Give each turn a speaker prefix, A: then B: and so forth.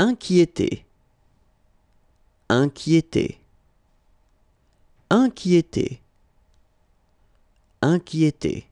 A: Inquiété. Inquiété. Inquiété. Inquiété.